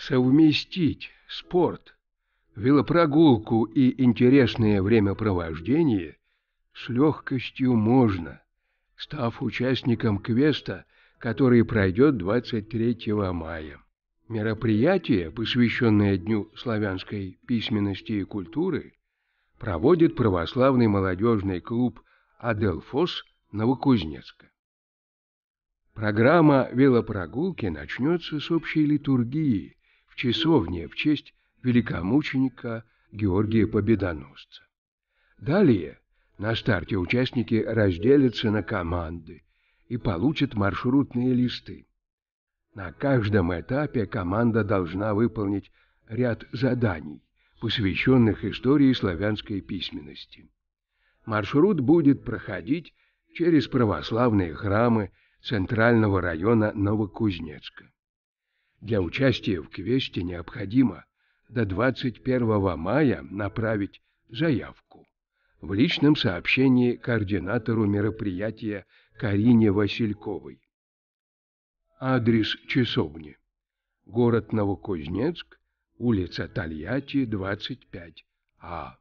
совместить спорт, велопрогулку и интересное времяпровождение с легкостью можно, став участником квеста, который пройдет 23 мая. Мероприятие, посвященное Дню славянской письменности и культуры, проводит православный молодежный клуб «Аделфос» Новокузнецка. Программа велопрогулки начнется с общей литургии, часовне в честь великомученика Георгия Победоносца. Далее на старте участники разделятся на команды и получат маршрутные листы. На каждом этапе команда должна выполнить ряд заданий, посвященных истории славянской письменности. Маршрут будет проходить через православные храмы центрального района Новокузнецка. Для участия в квесте необходимо до 21 мая направить заявку. В личном сообщении координатору мероприятия Карине Васильковой. Адрес часовни. Город Новокузнецк, улица Тольятти, 25А.